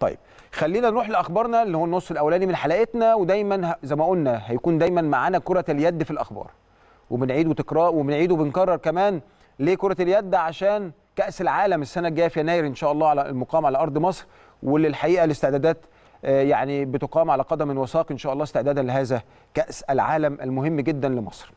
طيب خلينا نروح لاخبارنا اللي هو النص الاولاني من حلقتنا ودايما زي ما قلنا هيكون دايما معانا كره اليد في الاخبار وبنعيد وتكرار وبنعيد وبنكرر كمان ليه كره اليد عشان كاس العالم السنه الجايه في يناير ان شاء الله على المقام على ارض مصر واللي الحقيقه الاستعدادات آه، يعني بتقام على قدم وساق ان شاء الله استعدادا لهذا كاس العالم المهم جدا لمصر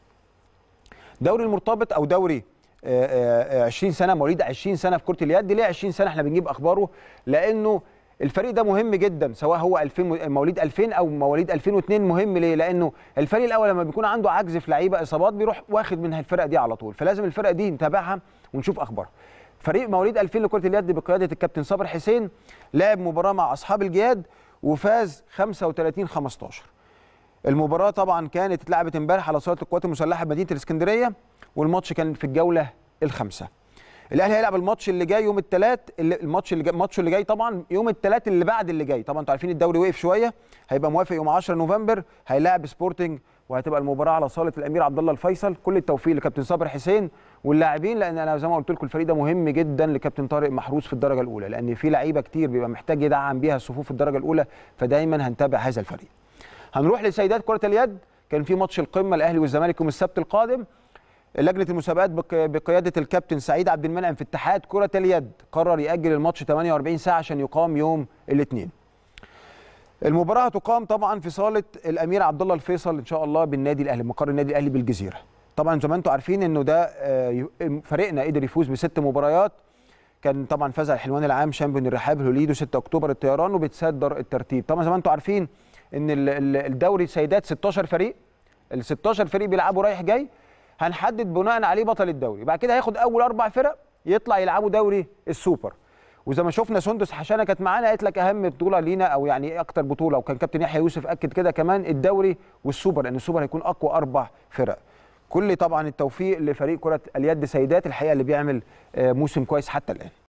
دوري المرتبط او دوري 20 آه، آه، سنه مواليد 20 سنه في كره اليد ليه 20 سنه احنا بنجيب اخباره لانه الفريق ده مهم جدا سواء هو 2000 مواليد 2000 او مواليد 2002 مهم ليه لانه الفريق الاول لما بيكون عنده عجز في لعيبه اصابات بيروح واخد منها الفرقه دي على طول فلازم الفرقه دي نتابعها ونشوف اخبارها فريق مواليد 2000 لكره اليد بقياده الكابتن صابر حسين لعب مباراه مع اصحاب الجياد وفاز 35 15 المباراه طبعا كانت اتلعبت امبارح على صاله القوات المسلحه بمدينه الاسكندريه والماتش كان في الجوله الخامسه الاهلي هيلعب الماتش اللي جاي يوم الثلاث الماتش اللي الماتش اللي جاي طبعا يوم الثلاث اللي بعد اللي جاي طبعا انتوا عارفين الدوري وقف شويه هيبقى موافق يوم 10 نوفمبر هيلاعب سبورتنج وهتبقى المباراه على صاله الامير عبد الله الفيصل كل التوفيق لكابتن صابر حسين واللاعبين لان انا زي ما قلت لكم الفريق ده مهم جدا لكابتن طارق محروس في الدرجه الاولى لان في لعيبه كتير بيبقى محتاج يدعم بيها الصفوف في الدرجه الاولى فدايما هنتابع هذا الفريق هنروح لسيدات كره اليد كان في ماتش القمه الاهلي والزمالك يوم السبت القادم لجنه المسابقات بقياده الكابتن سعيد عبد المنعم في اتحاد كره اليد قرر ياجل الماتش 48 ساعه عشان يقام يوم الاثنين المباراه هتقام طبعا في صاله الامير عبد الله الفيصل ان شاء الله بالنادي الاهلي مقر النادي الاهلي بالجزيره طبعا زي ما انتم عارفين انه ده آه، فريقنا قدر يفوز بست مباريات كان طبعا فاز على الحلوان العام شامبيون الرحاب هوليدو 6 اكتوبر الطيران وبتصدر الترتيب طبعا زي ما انتم عارفين ان الدوري السيدات 16 فريق ال 16 فريق بيلعبوا رايح جاي هنحدد بناء عليه بطل الدوري بعد كده هياخد اول اربع فرق يطلع يلعبوا دوري السوبر وزي ما شفنا سندس حشانه كانت معانا قالت لك اهم بطوله لينا او يعني اكتر بطوله وكان كابتن يحيى يوسف اكد كده كمان الدوري والسوبر لان السوبر هيكون اقوى اربع فرق كل طبعا التوفيق لفريق كره اليد سيدات الحقيقه اللي بيعمل آه، موسم كويس حتى الان